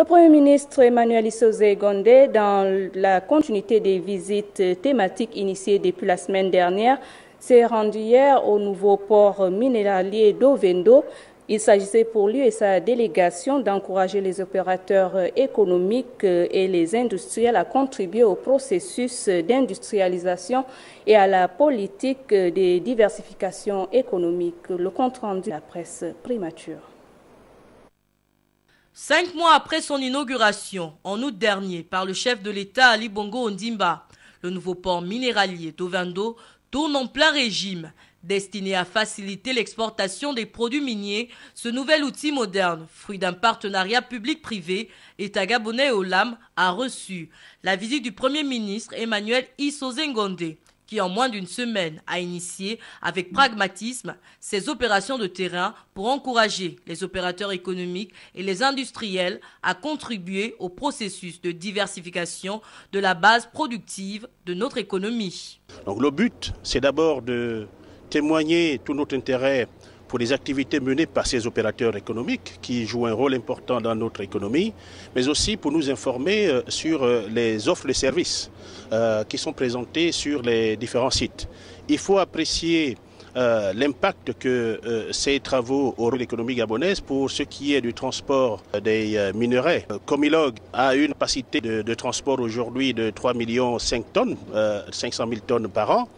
Le Premier ministre Emmanuel Issouzé Gondé, dans la continuité des visites thématiques initiées depuis la semaine dernière, s'est rendu hier au nouveau port minéralier d'Ovendo. Il s'agissait pour lui et sa délégation d'encourager les opérateurs économiques et les industriels à contribuer au processus d'industrialisation et à la politique de diversification économique. Le compte rendu de la presse primature. Cinq mois après son inauguration, en août dernier, par le chef de l'État Ali Bongo Ondimba, le nouveau port minéralier d'Ovendo tourne en plein régime. Destiné à faciliter l'exportation des produits miniers, ce nouvel outil moderne, fruit d'un partenariat public-privé, gabonais au Olam a reçu la visite du Premier ministre Emmanuel Issozengonde qui en moins d'une semaine a initié avec pragmatisme ces opérations de terrain pour encourager les opérateurs économiques et les industriels à contribuer au processus de diversification de la base productive de notre économie. Donc le but, c'est d'abord de témoigner tout notre intérêt pour les activités menées par ces opérateurs économiques qui jouent un rôle important dans notre économie, mais aussi pour nous informer euh, sur euh, les offres de services euh, qui sont présentées sur les différents sites. Il faut apprécier l'impact que ces travaux auront l'économie gabonaise pour ce qui est du transport des minerais. Comilog a une capacité de, transport aujourd'hui de 3,5 millions 5 tonnes, 500 000 tonnes par an.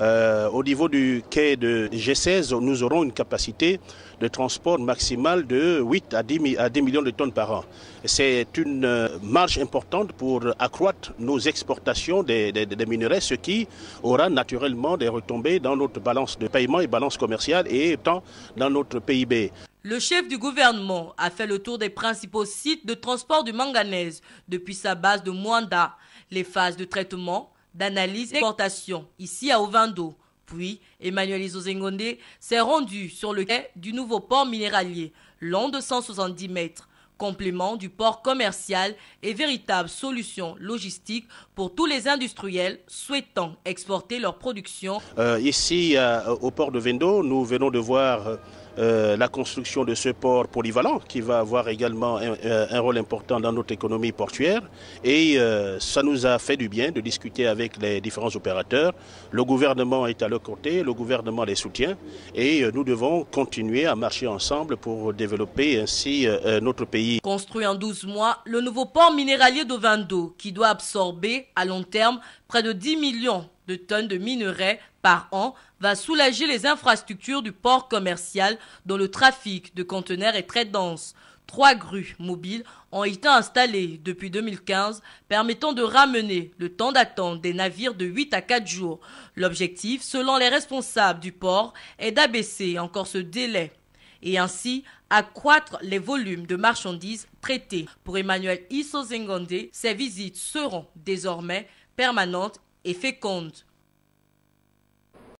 Euh, au niveau du quai de G16, nous aurons une capacité de transport maximale de 8 à 10, millions de tonnes par an. C'est une euh, marge importante pour accroître nos exportations des, minerais, ce qui aura naturellement des retombées dans notre balance de paiement et balance commerciale et tant dans notre PIB. Le chef du gouvernement a fait le tour des principaux sites de transport du manganèse depuis sa base de Mwanda. Les phases de traitement d'analyse et d'exportation ici à Ovando. Puis, Emmanuel Isozengonde s'est rendu sur le quai du nouveau port minéralier, long de 170 mètres, complément du port commercial et véritable solution logistique pour tous les industriels souhaitant exporter leur production. Euh, ici, au port de Vendo, nous venons de voir... Euh, euh, la construction de ce port polyvalent qui va avoir également un, euh, rôle important dans notre économie portuaire. Et euh, ça nous a fait du bien de discuter avec les différents opérateurs. Le gouvernement est à leur côté, le gouvernement les soutient et nous devons continuer à marcher ensemble pour développer ainsi notre pays. Construit en 12 mois, le nouveau port minéralier de d'Ovando qui doit absorber à long terme près de 10 millions de tonnes de minerais par an va soulager les infrastructures du port commercial dont le trafic de conteneurs est très dense. Trois grues mobiles ont été installées depuis 2015, permettant de ramener le temps d'attente des navires de 8 à 4 jours. L'objectif, selon les responsables du port, est d'abaisser encore ce délai et ainsi accroître les volumes de marchandises traitées. Pour Emmanuel Issozengondé, ces visites seront désormais permanentes et compte.